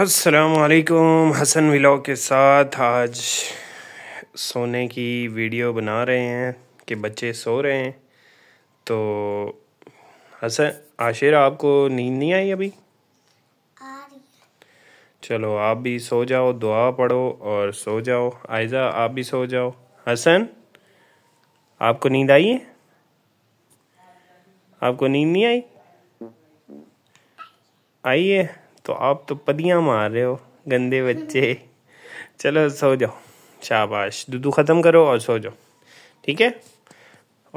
असलकुम हसन विलाओ के साथ आज सोने की वीडियो बना रहे हैं कि बच्चे सो रहे हैं तो हसन आशिर आपको नींद नहीं आई अभी चलो आप भी सो जाओ दुआ पढ़ो और सो जाओ आयजा आप भी सो जाओ हसन आपको नींद आई है आपको नींद नहीं आई आई है तो आप तो पदियाँ मार रहे हो गंदे बच्चे चलो सो जाओ शाबाश दूधू ख़त्म करो और सो जाओ ठीक है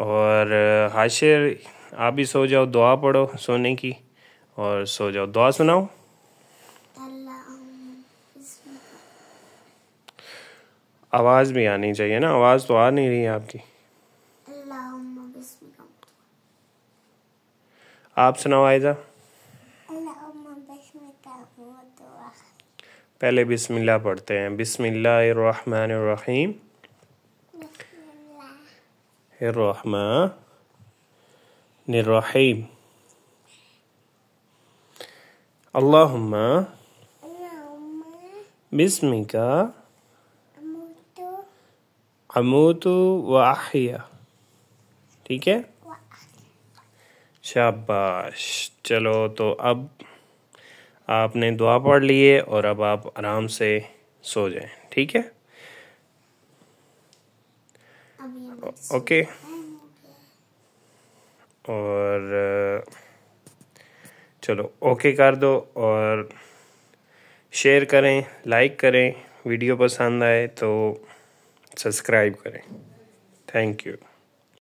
और हाशिर आप भी सो जाओ दुआ पढ़ो सोने की और सो जाओ दुआ सुनाओ आवाज़ भी आनी चाहिए ना आवाज़ तो आ नहीं रही है आपकी आप सुनाओ आयजा पहले बिस्मिल्लाह पढ़ते हैं बिस्मिल्लाहिर्रहमानिर्रहीम रहमानिर्रहीम अल्लाहुम्मा बिस्मिका अमूतु वाहिया ठीक है शाबाश चलो तो अब आपने दुआ पढ़ लिए और अब आप आराम से सो जाएं ठीक है ओके और चलो ओके कर दो और शेयर करें लाइक करें वीडियो पसंद आए तो सब्सक्राइब करें थैंक यू